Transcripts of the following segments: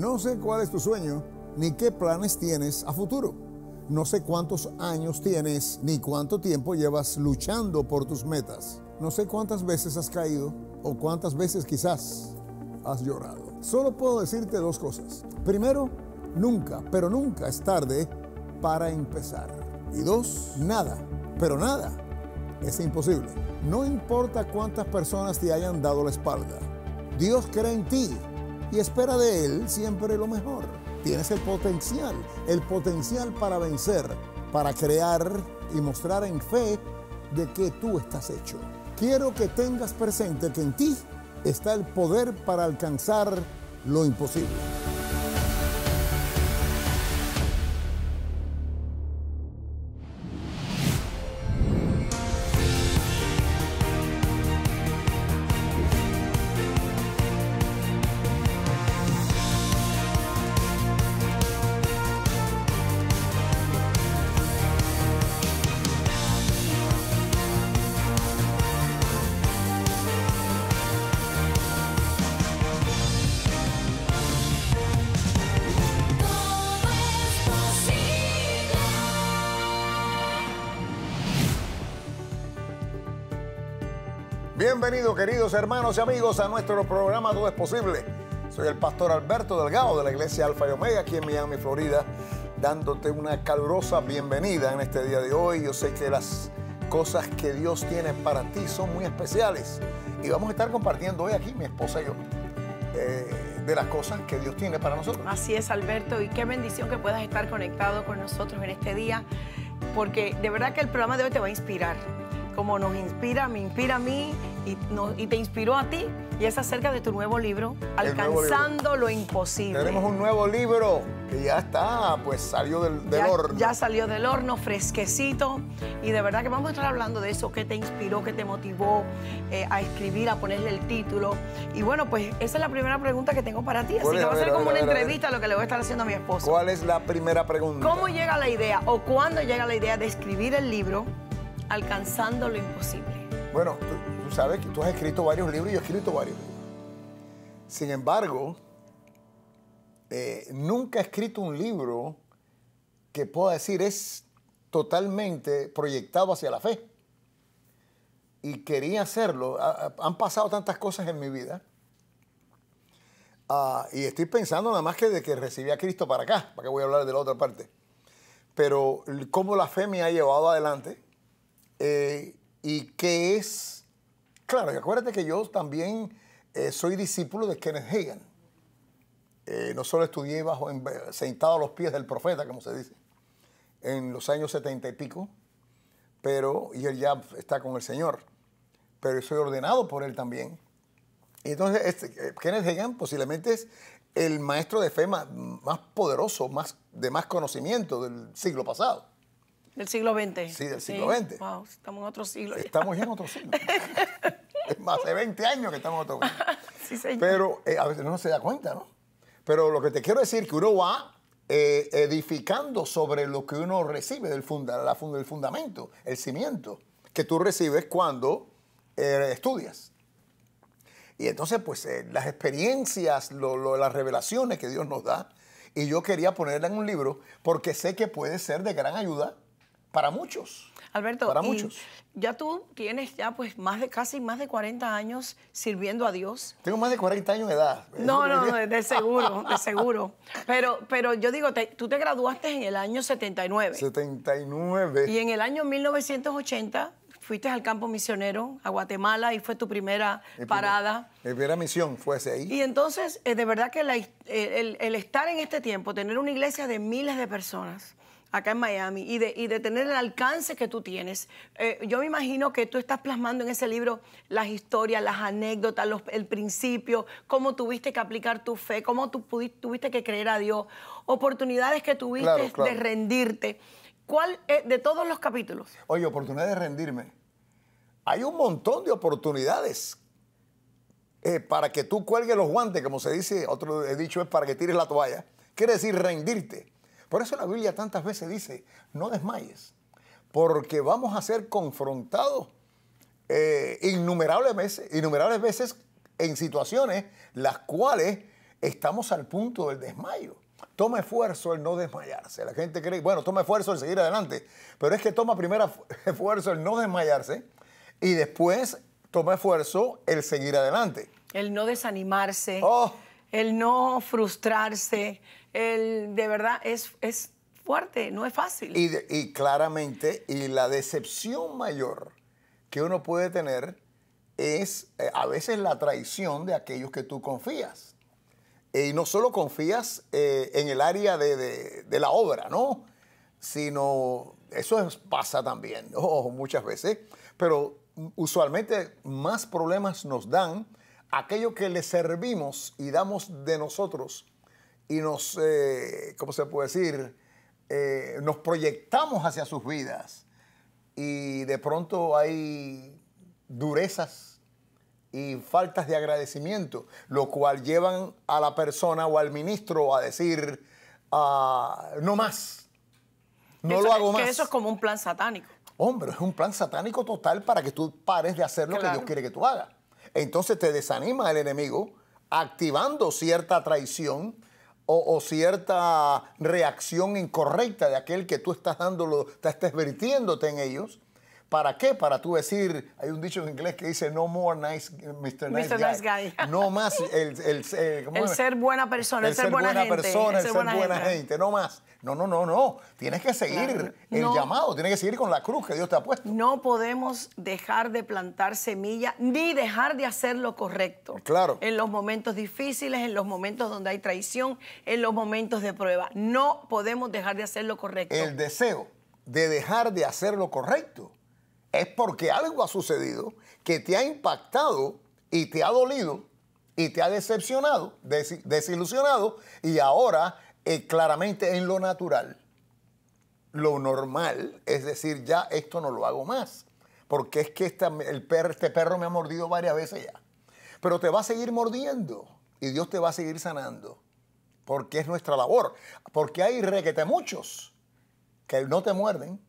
No sé cuál es tu sueño, ni qué planes tienes a futuro. No sé cuántos años tienes, ni cuánto tiempo llevas luchando por tus metas. No sé cuántas veces has caído o cuántas veces quizás has llorado. Solo puedo decirte dos cosas. Primero, nunca, pero nunca es tarde para empezar. Y dos, nada, pero nada es imposible. No importa cuántas personas te hayan dado la espalda. Dios cree en ti y espera de Él siempre lo mejor. Tienes el potencial, el potencial para vencer, para crear y mostrar en fe de que tú estás hecho. Quiero que tengas presente que en ti está el poder para alcanzar lo imposible. Bienvenido, queridos hermanos y amigos a nuestro programa Todo es Posible. Soy el pastor Alberto Delgado de la Iglesia Alfa y Omega aquí en Miami, Florida, dándote una calurosa bienvenida en este día de hoy. Yo sé que las cosas que Dios tiene para ti son muy especiales y vamos a estar compartiendo hoy aquí mi esposa y yo. Eh, de las cosas que Dios tiene para nosotros. Así es, Alberto, y qué bendición que puedas estar conectado con nosotros en este día, porque de verdad que el programa de hoy te va a inspirar. Como nos inspira, me inspira a mí, y, te inspiró a ti y es acerca de tu nuevo libro, Alcanzando lo Imposible. Tenemos un nuevo libro que ya está, pues salió del, horno. Ya salió del horno, fresquecito y de verdad que vamos a estar hablando de eso, qué te inspiró, qué te motivó eh, a escribir, a ponerle el título. Y bueno, pues esa es la primera pregunta que tengo para ti, así que va a, ser como una entrevista lo que le voy a estar haciendo a mi esposo. ¿Cuál es la primera pregunta? ¿Cómo llega la idea o cuándo llega la idea de escribir el libro Alcanzando lo Imposible? Bueno, tú sabes que tú has escrito varios libros y yo he escrito varios Sin embargo, eh, nunca he escrito un libro que pueda decir es totalmente proyectado hacia la fe. Y quería hacerlo. Han pasado tantas cosas en mi vida. Ah, y estoy pensando nada más que de que recibí a Cristo para acá, para que voy a hablar de la otra parte. Pero cómo la fe me ha llevado adelante eh, y qué es Claro, y acuérdate que yo también eh, soy discípulo de Kenneth Hagan. Eh, no solo estudié bajo, eh, sentado a los pies del profeta, como se dice, en los años setenta y pico, pero, y él ya está con el Señor, pero soy ordenado por él también. Y entonces, este, Kenneth Hagan posiblemente es el maestro de fe más, más poderoso, más, de más conocimiento del siglo pasado. Del siglo XX. Sí, del siglo XX. Wow, estamos en otro siglo. Estamos ya en otro siglo. hace más 20 años que estamos en otro sí, señor. Pero eh, a veces no se da cuenta, ¿no? Pero lo que te quiero decir es que uno va eh, edificando sobre lo que uno recibe del funda, la funda, el fundamento, el cimiento, que tú recibes cuando eh, estudias. Y entonces, pues, las experiencias, las revelaciones que Dios nos da, y yo quería ponerla en un libro porque sé que puede ser de gran ayuda para muchos. Alberto, para muchos. ya tú tienes ya pues más de casi más de 40 años sirviendo a Dios. Tengo más de 40 años de edad. No, no, de seguro, de seguro. Pero, pero yo digo, tú te graduaste en el año 79. 79. Y en el año 1980 fuiste al campo misionero, a Guatemala, y fue tu primera parada. mi primera misión fue ese ahí. Y entonces, eh, de verdad que eh, el, el estar en este tiempo, tener una iglesia de miles de personas, acá en Miami y de, tener el alcance que tú tienes. Eh, yo me imagino que tú estás plasmando en ese libro las historias, las anécdotas, el principio, cómo tuviste que aplicar tu fe, cómo tú tuviste que creer a Dios, oportunidades que tuviste de rendirte. ¿Cuál es eh, de todos los capítulos? Oye, oportunidades de rendirme. Hay un montón de oportunidades eh, para que tú cuelgues los guantes, como se dice, otro he dicho es para que tires la toalla. Quiere decir rendirte por eso la Biblia tantas veces dice, no desmayes, porque vamos a ser confrontados eh, innumerables, veces, en situaciones las cuales estamos al punto del desmayo. Toma esfuerzo el no desmayarse. La gente cree, bueno, toma esfuerzo el seguir adelante, pero es que toma primero esfuerzo el no desmayarse y después toma esfuerzo el seguir adelante. El no desanimarse, oh. el no frustrarse, de verdad es, fuerte, no es fácil. Y, claramente, y la decepción mayor que uno puede tener es eh, a veces la traición de aquellos que tú confías. y no solo confías eh, en el área de, la obra, ¿no? Sino, eso pasa también, ¿no? Muchas veces. Pero usualmente más problemas nos dan aquello que le servimos y damos de nosotros y nos, eh, ¿cómo se puede decir? Eh, nos proyectamos hacia sus vidas y de pronto hay durezas y faltas de agradecimiento, lo cual llevan a la persona o al ministro a decir, ah, no más, no lo hago más. Que eso es como un plan satánico. Hombre, es un plan satánico total para que tú pares de hacer lo que Dios quiere que tú hagas. Entonces te desanima el enemigo activando cierta traición o, cierta reacción incorrecta de aquel que tú estás dándolo, estás vertiéndote en ellos, ¿Para qué? Para tú decir, hay un dicho en inglés que dice no more nice, Mr. Nice, Guy. No más el, el, eh, ser buena persona, el, ser, buena, gente, el ser, buena, gente. no más. No, no, no, no. Tienes que seguir el llamado, tienes que seguir con la cruz que Dios te ha puesto. No podemos dejar de plantar semilla ni dejar de hacer lo correcto. Claro. En los momentos difíciles, en los momentos donde hay traición, en los momentos de prueba. No podemos dejar de hacer lo correcto. El deseo de dejar de hacer lo correcto es porque algo ha sucedido que te ha impactado y te ha dolido y te ha decepcionado, desilusionado y ahora eh, claramente en lo natural, lo normal, es decir, ya esto no lo hago más, porque es que este perro me ha mordido varias veces ya, pero te va a seguir mordiendo y Dios te va a seguir sanando, porque es nuestra labor, porque hay requete muchos que no te muerden,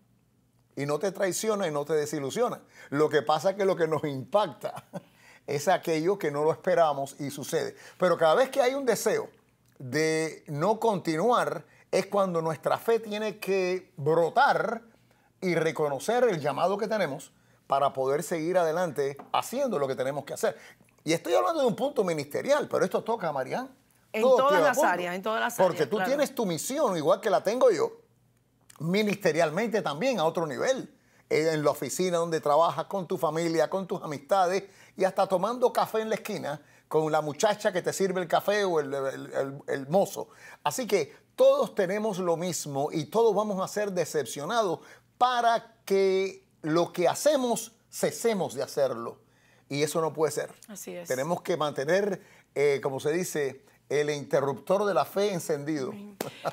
y no te traiciona y no te desilusiona. Lo que pasa es que lo que nos impacta es aquello que no lo esperamos y sucede. Pero cada vez que hay un deseo de no continuar, es cuando nuestra fe tiene que brotar y reconocer el llamado que tenemos para poder seguir adelante haciendo lo que tenemos que hacer. Y estoy hablando de un punto ministerial, pero esto toca a Marián. En todas las áreas, en todas las Porque áreas. Porque tú tienes tu misión, igual que la tengo yo, ministerialmente también a otro nivel, eh, en la oficina donde trabajas, con tu familia, con tus amistades y hasta tomando café en la esquina con la muchacha que te sirve el café o el, mozo. Así que todos tenemos lo mismo y todos vamos a ser decepcionados para que lo que hacemos cesemos de hacerlo. Y eso no puede ser. Así es. Tenemos que mantener, eh, como se dice, el interruptor de la fe encendido.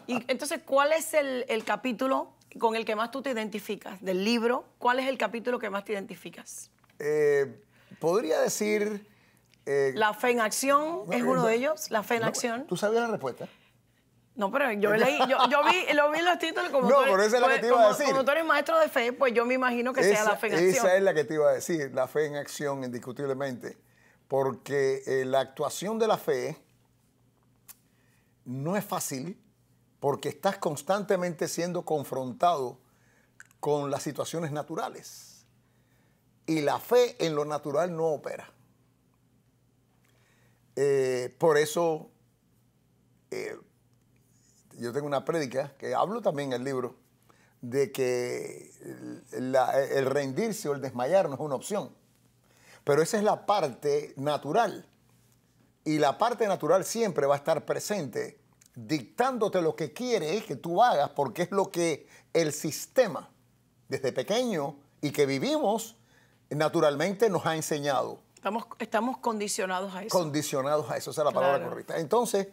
Y entonces, ¿cuál es el, capítulo con el que más tú te identificas del libro? ¿Cuál es el capítulo que más te identificas? Eh, podría decir... Eh, la fe en acción es uno de ellos, la fe en acción. ¿Tú sabías la respuesta? No, pero yo leí, yo, vi, lo vi los títulos como. No, pero esa es la pues, que te iba a decir. Como tú eres maestro de fe, pues yo me imagino que sea la fe en acción. Esa es la que te iba a decir, la fe en acción, indiscutiblemente. Porque eh, la actuación de la fe no es fácil porque estás constantemente siendo confrontado con las situaciones naturales. Y la fe en lo natural no opera. Eh, por eso eh, yo tengo una prédica que hablo también en el libro de que el rendirse o el desmayar no es una opción. Pero esa es la parte natural y la parte natural siempre va a estar presente, dictándote lo que quiere que tú hagas, porque es lo que el sistema desde pequeño y que vivimos naturalmente nos ha enseñado. Estamos, estamos condicionados a eso. Condicionados a eso, esa es la palabra correcta. Entonces,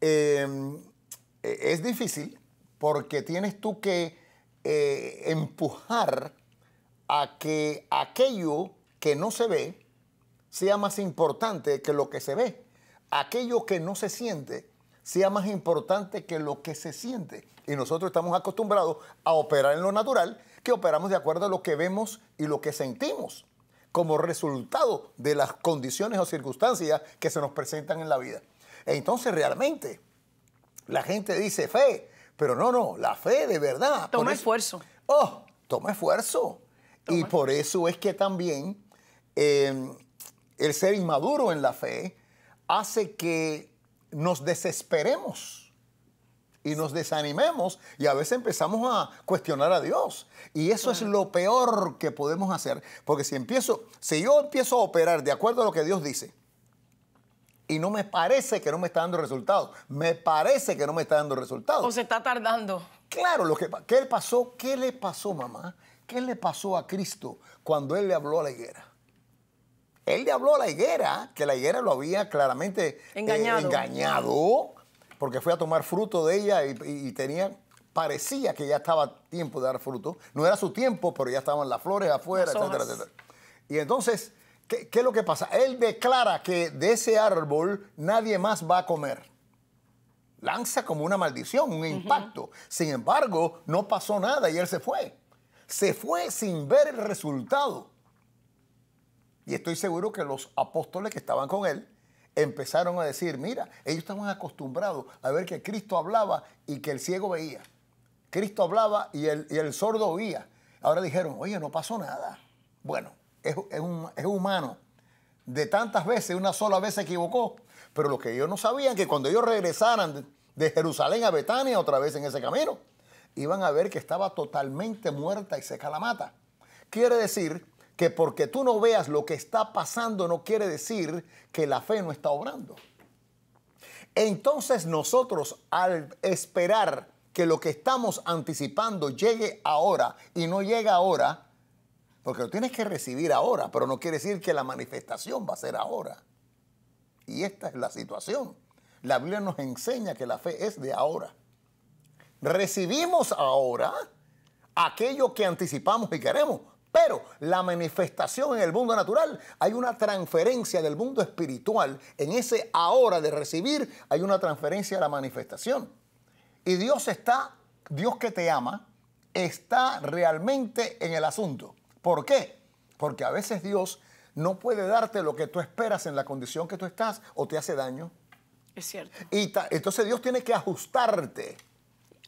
em, e, es difícil porque tienes tú que eh, empujar a que aquello que no se ve sea más importante que lo que se ve aquello que no se siente sea más importante que lo que se siente. Y nosotros estamos acostumbrados a operar en lo natural, que operamos de acuerdo a lo que vemos y lo que sentimos, como resultado de las condiciones o circunstancias que se nos presentan en la vida. entonces realmente la gente dice fe, pero no, no, la fe de verdad. Toma esfuerzo. Oh, toma esfuerzo. Y por eso es que también eh, el ser inmaduro en la fe, hace que nos desesperemos y nos desanimemos y a veces empezamos a cuestionar a Dios. Y eso es lo peor que podemos hacer, porque si empiezo, si yo empiezo a operar de acuerdo a lo que Dios dice, y no me parece que no me está dando resultados. Me parece que no me está dando resultados. O se está tardando. Claro, lo que ¿qué pasó? ¿Qué le pasó, mamá? ¿Qué le pasó a Cristo cuando él le habló a la higuera? Él le habló a la higuera, que la higuera lo había claramente eh, engañado, porque fue a tomar fruto de ella y, tenía parecía que ya estaba tiempo de dar fruto. No era su tiempo, pero ya estaban las flores afuera, etcétera, etcétera. Y entonces, ¿qué, es lo que pasa? Él declara que de ese árbol nadie más va a comer. Lanza como una maldición, un impacto. Sin embargo, no pasó nada y él se fue. Se fue sin ver el resultado. Y estoy seguro que los apóstoles que estaban con él empezaron a decir, mira, ellos estaban acostumbrados a ver que Cristo hablaba y que el ciego veía. Cristo hablaba y el, el sordo oía. Ahora dijeron, oye, no pasó nada. Bueno, es, un, humano. De tantas veces, una sola vez se equivocó. Pero lo que ellos no sabían, que cuando ellos regresaran de, de Jerusalén a Betania otra vez en ese camino, iban a ver que estaba totalmente muerta y seca la mata. Quiere decir que porque tú no veas lo que está pasando no quiere decir que la fe no está obrando. Entonces nosotros al esperar que lo que estamos anticipando llegue ahora y no llega ahora, porque lo tienes que recibir ahora, pero no quiere decir que la manifestación va a ser ahora. Y esta es la situación. La Biblia nos enseña que la fe es de ahora. Recibimos ahora aquello que anticipamos y queremos, pero la manifestación en el mundo natural, hay una transferencia del mundo espiritual, en ese ahora de recibir, hay una transferencia a la manifestación. Y Dios está, Dios que te ama, está realmente en el asunto. ¿Por qué? Porque a veces Dios no puede darte lo que tú esperas en la condición que tú estás o te hace daño. Es cierto. Y entonces Dios tiene que ajustarte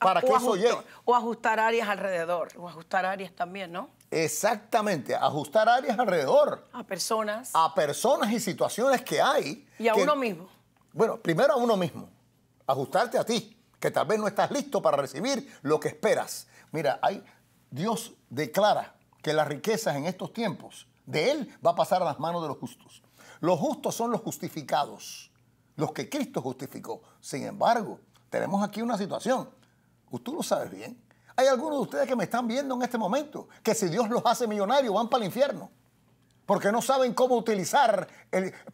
para o que eso llegue. O ajustar áreas alrededor, o ajustar áreas también, ¿no? Exactamente, ajustar áreas alrededor. A personas. A personas y situaciones que hay. Y a uno mismo. Bueno, primero a uno mismo, ajustarte a ti, que tal vez no estás listo para recibir lo que esperas. Mira, Dios declara que las riquezas en estos tiempos de Él va a pasar a las manos de los justos. Los justos son los justificados, los que Cristo justificó. Sin embargo, tenemos aquí una situación pues tú lo sabes bien. Hay algunos de ustedes que me están viendo en este momento que si Dios los hace millonarios van para el infierno. Porque no saben cómo utilizar,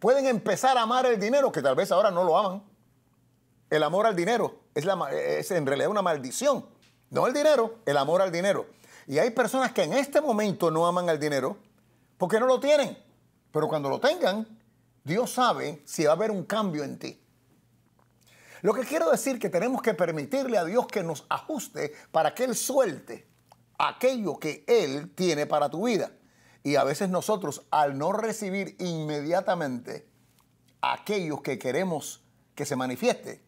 pueden empezar a amar el dinero, que tal vez ahora no lo aman. El amor al dinero es, la, es en realidad una maldición. No el dinero, el amor al dinero. Y hay personas que en este momento no aman al dinero porque no lo tienen. Pero cuando lo tengan, Dios sabe si va a haber un cambio en ti. Lo que quiero decir que tenemos que permitirle a Dios que nos ajuste para que Él suelte aquello que Él tiene para tu vida. Y a veces nosotros, al no recibir inmediatamente aquellos que queremos que se manifieste,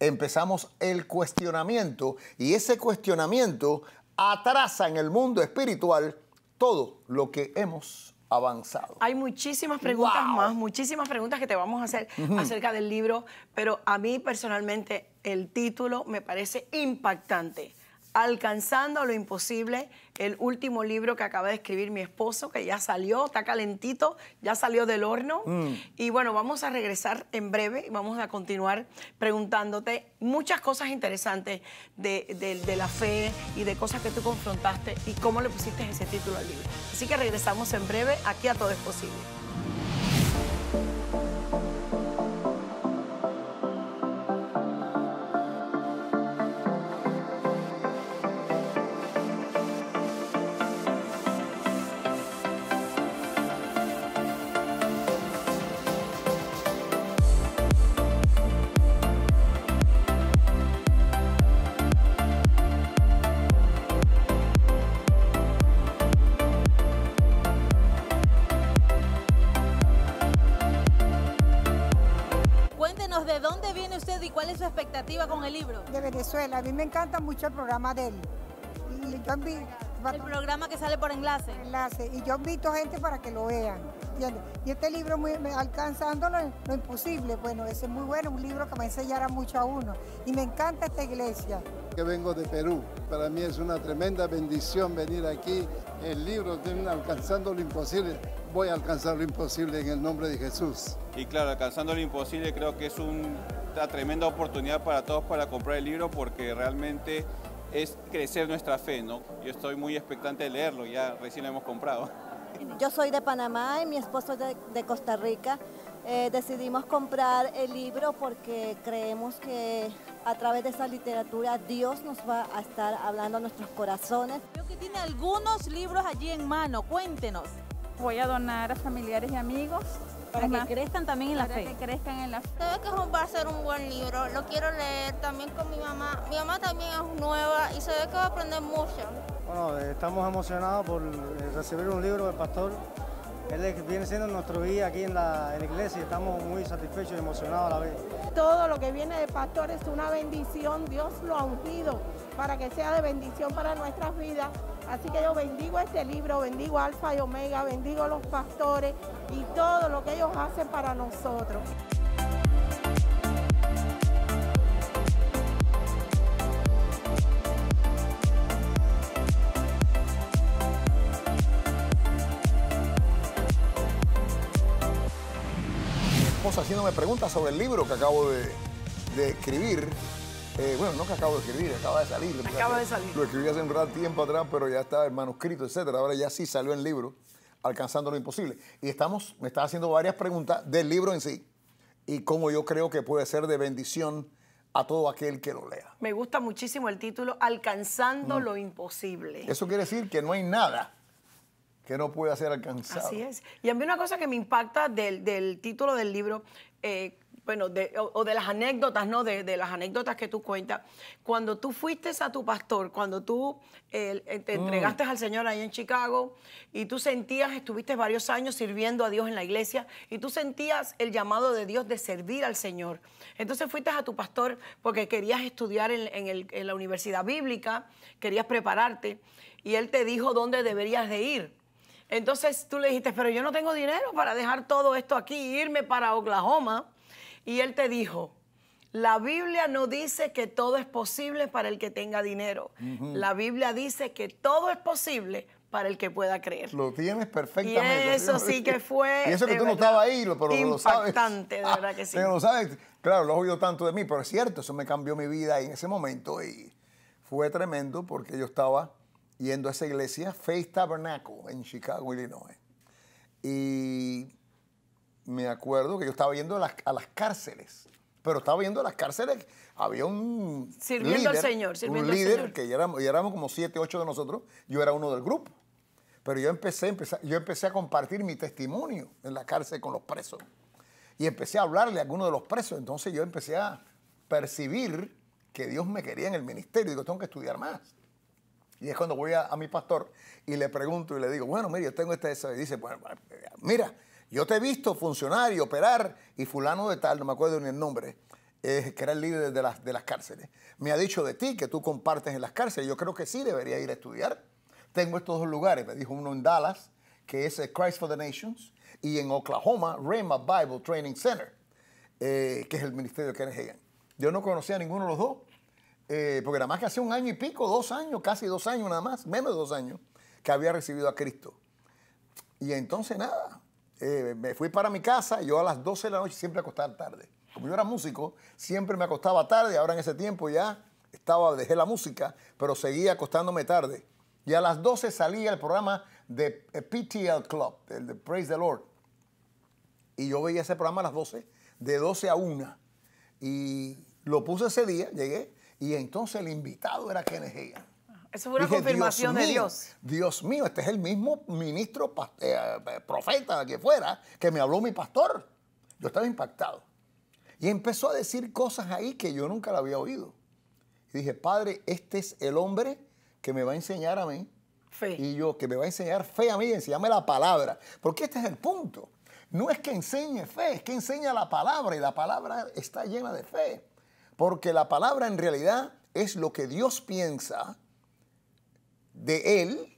empezamos el cuestionamiento y ese cuestionamiento atrasa en el mundo espiritual todo lo que hemos avanzado. Hay muchísimas preguntas más, muchísimas preguntas que te vamos a hacer acerca del libro, pero a mí personalmente el título me parece impactante. Alcanzando lo imposible, el último libro que acaba de escribir mi esposo, que ya salió, está calentito, ya salió del horno. Mm. Y bueno, vamos a regresar en breve y vamos a continuar preguntándote muchas cosas interesantes de la fe y de cosas que tú confrontaste y cómo le pusiste ese título al libro. Así que regresamos en breve aquí a Todo es Posible. me encanta mucho el programa de él. el programa que sale por enlace. Enlace. Y yo invito gente para que lo vean. Y este libro, muy, alcanzando lo, imposible, bueno, ese es muy bueno, un libro que me enseñará mucho a uno. Y me encanta esta iglesia. Que vengo de Perú. Para mí es una tremenda bendición venir aquí. El libro tiene Alcanzando lo Imposible. Voy a alcanzar lo imposible en el nombre de Jesús. Y claro, Alcanzando lo Imposible creo que es un una tremenda oportunidad para todos para comprar el libro porque realmente es crecer nuestra fe, ¿no? Yo estoy muy expectante de leerlo, ya recién lo hemos comprado. Yo soy de Panamá y mi esposo es de, Costa Rica. Eh, decidimos comprar el libro porque creemos que a través de esa literatura Dios nos va a estar hablando a nuestros corazones. Creo que tiene algunos libros allí en mano, cuéntenos. Voy a donar a familiares y amigos para que crezcan también en la fe. que crezcan que va a ser un buen libro, lo quiero leer también con mi mamá. Mi mamá también es nueva y se ve que va a aprender mucho. Bueno, eh, estamos emocionados por eh, recibir un libro del pastor él viene siendo nuestro guía aquí en la, iglesia y estamos muy satisfechos y emocionados a la vez. Todo lo que viene de pastores es una bendición, Dios lo ha ungido para que sea de bendición para nuestras vidas. Así que yo bendigo este libro, bendigo Alfa y Omega, bendigo los pastores y todo lo que ellos hacen para nosotros. me pregunta sobre el libro que acabo de, escribir. Eh, bueno, no que acabo de escribir, acaba de salir. Acaba de salir. Lo escribí hace un rato tiempo atrás, pero ya está el manuscrito, etcétera. Ahora ya sí salió el libro, Alcanzando lo Imposible. Y estamos, me está haciendo varias preguntas del libro en sí y cómo yo creo que puede ser de bendición a todo aquel que lo lea. Me gusta muchísimo el título, Alcanzando lo Imposible. Eso quiere decir que no hay nada que no pueda ser alcanzado. Así es. Y a mí una cosa que me impacta del, del título del libro eh, bueno, de, o, de las anécdotas, ¿no? De, las anécdotas que tú cuentas. Cuando tú fuiste a tu pastor, cuando tú eh, eh, te mm. entregaste al Señor ahí en Chicago y tú sentías, estuviste varios años sirviendo a Dios en la iglesia y tú sentías el llamado de Dios de servir al Señor. Entonces fuiste a tu pastor porque querías estudiar en, en la universidad bíblica, querías prepararte y él te dijo dónde deberías de ir. Entonces tú le dijiste, pero yo no tengo dinero para dejar todo esto aquí, irme para Oklahoma. Y él te dijo, la Biblia no dice que todo es posible para el que tenga dinero. La Biblia dice que todo es posible para el que pueda creer. Lo tienes perfectamente. Y eso sí que fue. eso que tú no estabas ahí, pero impactante, lo sabes. de ah, verdad que sí. lo sabes, claro, lo has oído tanto de mí, pero es cierto, eso me cambió mi vida en ese momento y fue tremendo porque yo estaba yendo a esa iglesia, Faith Tabernacle, en Chicago, Illinois. Y me acuerdo que yo estaba yendo a las, cárceles, pero estaba yendo a las cárceles, había un sirviendo líder, al Señor, sirviendo un líder al Señor. que ya éramos, ya éramos, como siete, ocho de nosotros, yo era uno del grupo. Pero yo empecé, empecé, yo empecé a compartir mi testimonio en la cárcel con los presos. Y empecé a hablarle a algunos de los presos. Entonces yo empecé a percibir que Dios me quería en el ministerio. Digo, tengo que estudiar más. Y es cuando voy a, mi pastor y le pregunto y le digo, bueno, mire, yo tengo esta, esa. Y dice, bueno, mira, yo te he visto funcionar y operar y fulano de tal, no me acuerdo ni el nombre, eh, que era el líder de las, de las cárceles. Me ha dicho de ti que tú compartes en las cárceles. Yo creo que sí debería ir a estudiar. Tengo estos dos lugares, me dijo uno en Dallas, que es eh, Christ for the Nations, y en Oklahoma, Rema Bible Training Center, eh, que es el ministerio de Kenneth Yo no conocía a ninguno de los dos. Eh, porque nada más que hace un año y pico, dos años, casi dos años nada más, menos de dos años, que había recibido a Cristo. Y entonces nada, eh, me fui para mi casa, yo a las 12 de la noche siempre acostaba tarde. Como yo era músico, siempre me acostaba tarde, ahora en ese tiempo ya estaba, dejé la música, pero seguía acostándome tarde. Y a las 12 salía el programa de eh, PTL Club, el de Praise the Lord. Y yo veía ese programa a las 12, de 12 a 1. Y lo puse ese día, llegué, y entonces el invitado era Kenneth Eso fue una confirmación de Dios. Dios mío, este es el mismo ministro, eh, eh, profeta que fuera, que me habló mi pastor. Yo estaba impactado. Y empezó a decir cosas ahí que yo nunca la había oído. Y dije, Padre, este es el hombre que me va a enseñar a mí. Fe. Y yo, que me va a enseñar fe a mí, enseñame la palabra. Porque este es el punto. No es que enseñe fe, es que enseña la palabra y la palabra está llena de fe. Porque la palabra en realidad es lo que Dios piensa de Él,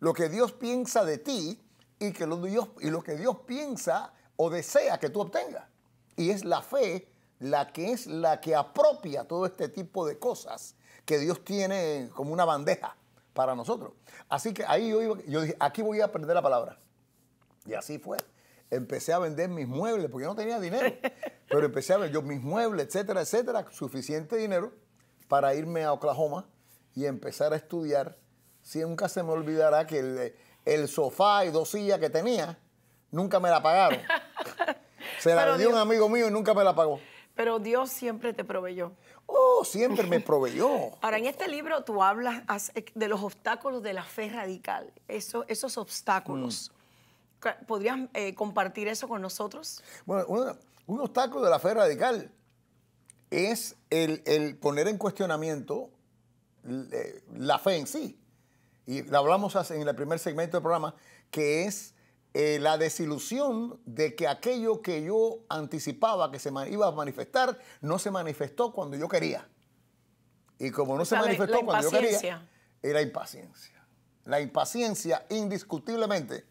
lo que Dios piensa de ti y, que lo, y lo que Dios piensa o desea que tú obtengas. Y es la fe la que es la que apropia todo este tipo de cosas que Dios tiene como una bandeja para nosotros. Así que ahí yo, yo dije, aquí voy a aprender la palabra. Y así fue empecé a vender mis muebles, porque yo no tenía dinero, pero empecé a vender mis muebles, etcétera, etcétera, suficiente dinero para irme a Oklahoma y empezar a estudiar. Si nunca se me olvidará que el, sofá y dos sillas que tenía, nunca me la pagaron. Se la vendió un amigo mío y nunca me la pagó. Pero Dios siempre te proveyó. Oh, siempre me proveyó. Ahora, en este libro tú hablas de los obstáculos de la fe radical, esos, esos obstáculos. ¿Podrías eh, compartir eso con nosotros? Bueno, un, obstáculo de la fe radical es el, poner en cuestionamiento eh, la fe en sí. Y lo hablamos en el primer segmento del programa, que es eh, la desilusión de que aquello que yo anticipaba que se iba a manifestar no se manifestó cuando yo quería. Y como no se manifestó cuando yo quería, era impaciencia. La impaciencia, indiscutiblemente,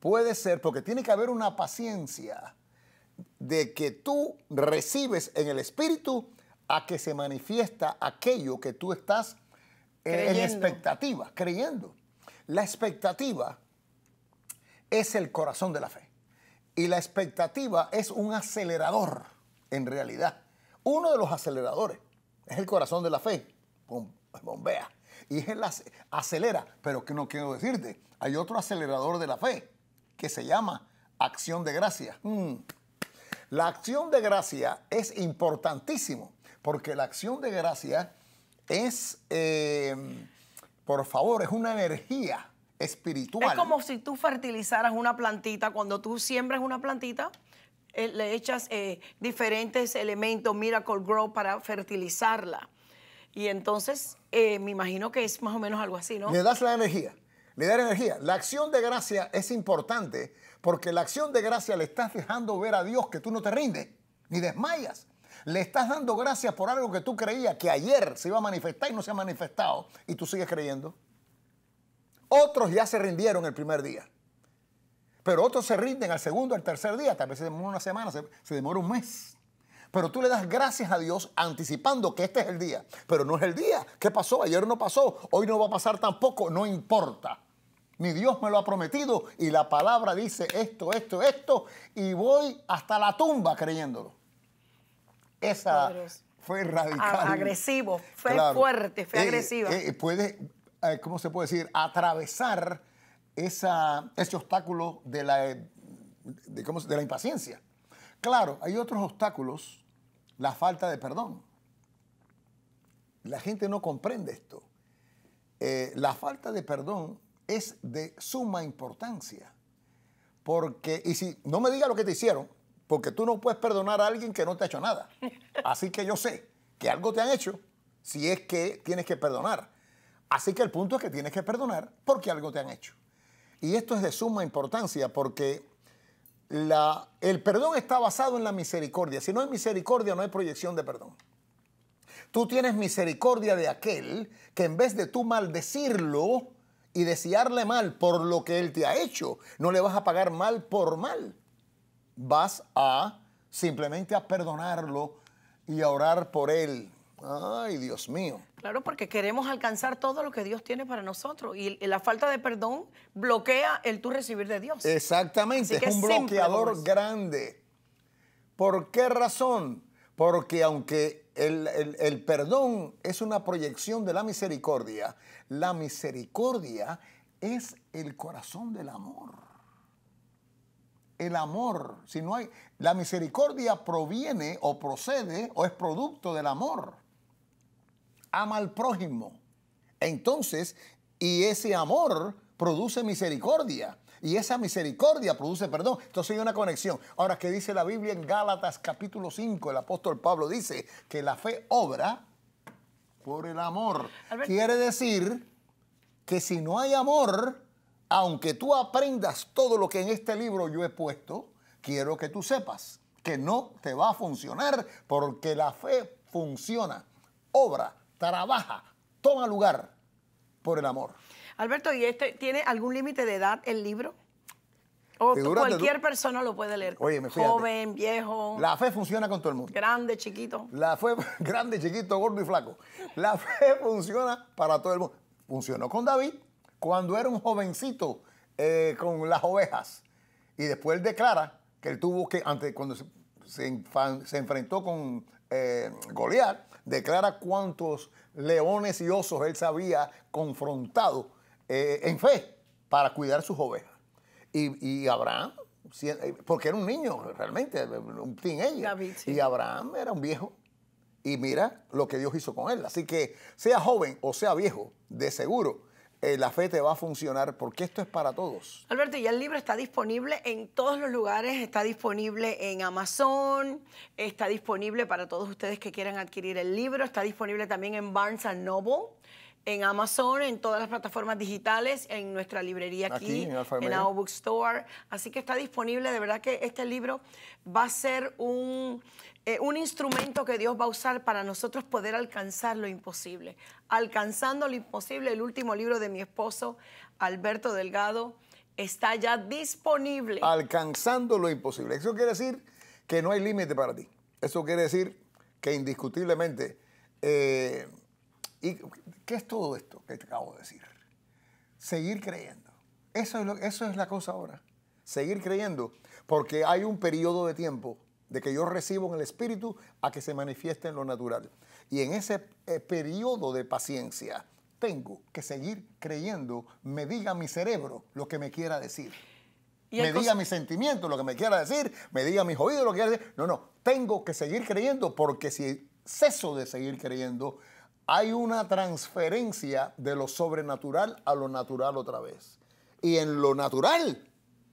Puede ser porque tiene que haber una paciencia de que tú recibes en el espíritu a que se manifiesta aquello que tú estás eh, en expectativa, creyendo. La expectativa es el corazón de la fe. Y la expectativa es un acelerador, en realidad. Uno de los aceleradores es el corazón de la fe. Pues bombea. Y acelera, pero que no quiero decirte, hay otro acelerador de la fe, que se llama acción de gracia. Mm. La acción de gracia es importantísimo, porque la acción de gracia es, eh, por favor, es una energía espiritual. Es como si tú fertilizaras una plantita, cuando tú siembras una plantita, eh, le echas eh, diferentes elementos, Miracle Grow, para fertilizarla. Y entonces, me imagino que es más o menos algo así, ¿no? Le das la energía le da energía. La acción de gracia es importante porque la acción de gracia le estás dejando ver a Dios que tú no te rindes ni desmayas. Le estás dando gracias por algo que tú creías que ayer se iba a manifestar y no se ha manifestado y tú sigues creyendo. Otros ya se rindieron el primer día. Pero otros se rinden al segundo, al tercer día. Tal vez se demora una semana, se, se demora un mes. Pero tú le das gracias a Dios anticipando que este es el día. Pero no es el día. ¿Qué pasó? Ayer no pasó. Hoy no va a pasar tampoco. No importa mi Dios me lo ha prometido y la palabra dice esto, esto, esto, y voy hasta la tumba creyéndolo. Esa fue radical. agresivo, fue fuerte, fue agresivo. Eh, agresiva. Eh, eh, puede, ¿cómo se puede decir? Atravesar esa, ese obstáculo de la, de, la impaciencia. Claro, hay otros obstáculos, la falta de perdón. La gente no comprende esto. la falta de perdón es de suma importancia. Porque, y si no me diga lo que te hicieron, porque tú no puedes perdonar a alguien que no te ha hecho nada. Así que yo sé que algo te han hecho si es que tienes que perdonar. Así que el punto es que tienes que perdonar porque algo te han hecho. Y esto es de suma importancia porque la, el perdón está basado en la misericordia. Si no hay misericordia, no hay proyección de perdón. Tú tienes misericordia de aquel que en vez de tú maldecirlo, y desearle mal por lo que él te ha hecho. No le vas a pagar mal por mal. Vas a simplemente a perdonarlo y a orar por él. Ay, Dios mío. Claro, porque queremos alcanzar todo lo que Dios tiene para nosotros y la falta de perdón bloquea el tú recibir de Dios. Exactamente, es, un bloqueador grande. ¿Por qué razón? Porque aunque el, perdón es una proyección de la misericordia. La misericordia es el corazón del amor. El amor, si no hay, la misericordia proviene o procede o es producto del amor. Ama al prójimo. Entonces, y ese amor produce misericordia. Y esa misericordia produce perdón. Entonces hay una conexión. Ahora, ¿qué dice la Biblia en Gálatas capítulo 5? El apóstol Pablo dice que la fe obra por el amor. Quiere decir que si no hay amor, aunque tú aprendas todo lo que en este libro yo he puesto, quiero que tú sepas que no te va a funcionar porque la fe funciona, obra, trabaja, toma lugar por el amor. Alberto, ¿y este tiene algún límite de edad el libro? O cualquier persona lo puede leer. Oye, Joven, viejo. La fe funciona con todo el mundo. Grande, chiquito. La fe, grande, chiquito, gordo y flaco. La fe funciona para todo el mundo. Funcionó con David cuando era un jovencito eh, con las ovejas. Y después él declara que él tuvo que, antes, cuando se, enfrentó con eh, Goliat, declara cuántos leones y osos él se había confrontado eh, en fe para cuidar sus ovejas. Y, Abraham, eh, porque era un niño realmente, un teenager. Y Abraham era un viejo. Y mira lo que Dios hizo con él. Así que sea joven o sea viejo, de seguro, eh, la fe te va a funcionar porque esto es para todos. Alberto, ¿y el libro está disponible en todos los lugares, está disponible en Amazon, está disponible para todos ustedes que quieran adquirir el libro, está disponible también en Barnes Noble en Amazon, en todas las plataformas digitales, en nuestra librería aquí, en Our Bookstore. Así que está disponible. De verdad que este libro va a ser eh, un, instrumento que Dios va a usar para nosotros poder alcanzar lo imposible. Alcanzando lo imposible, el último libro de mi esposo, Alberto Delgado, está ya disponible. Alcanzando lo imposible. Eso quiere decir que no hay límite para ti. Eso quiere decir que indiscutiblemente... Eh, ¿Y qué es todo esto que te acabo de decir? Seguir creyendo. Eso es, lo, eso es la cosa ahora. Seguir creyendo. Porque hay un periodo de tiempo de que yo recibo en el espíritu a que se manifieste en lo natural. Y en ese eh, periodo de paciencia tengo que seguir creyendo, me diga mi cerebro lo que me quiera decir. Me diga mi mis lo que me quiera decir, me diga mis oídos lo que quiera decir. No, no, tengo que seguir creyendo porque si ceso de seguir creyendo, hay una transferencia de lo sobrenatural a lo natural otra vez. Y en lo natural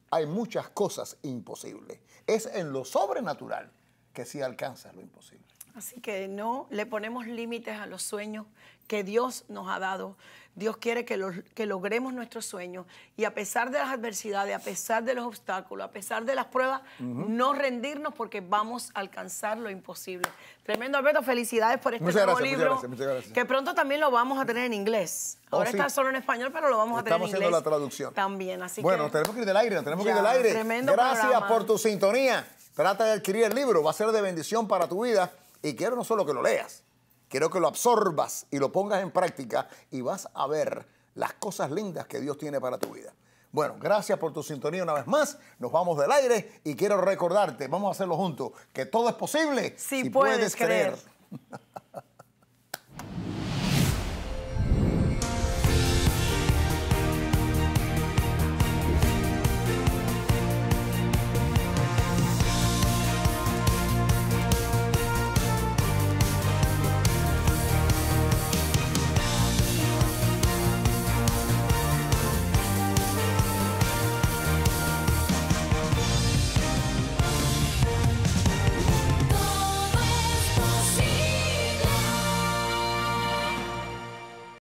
hay muchas cosas imposibles. Es en lo sobrenatural que sí alcanzas lo imposible. Así que no le ponemos límites a los sueños que Dios nos ha dado. Dios quiere que, logremos nuestros sueños y a pesar de las adversidades, a pesar de los obstáculos, a pesar de las pruebas, no rendirnos porque vamos a alcanzar lo imposible. Tremendo, Alberto, felicidades por este nuevo libro. Muchas gracias, Que pronto también lo vamos a tener en inglés. Oh, Ahora está solo en español, pero lo vamos a tener en inglés. Estamos haciendo la traducción. También, así bueno, tenemos que ir del aire, tenemos que ir del aire. Tremendo gracias por tu sintonía. Trata de adquirir el libro, va a ser de bendición para tu vida y quiero no solo que lo leas, Quiero que lo absorbas y lo pongas en práctica y vas a ver las cosas lindas que Dios tiene para tu vida. Bueno, gracias por tu sintonía una vez más. Nos vamos del aire y quiero recordarte, vamos a hacerlo juntos, que todo es posible si, puedes, creer.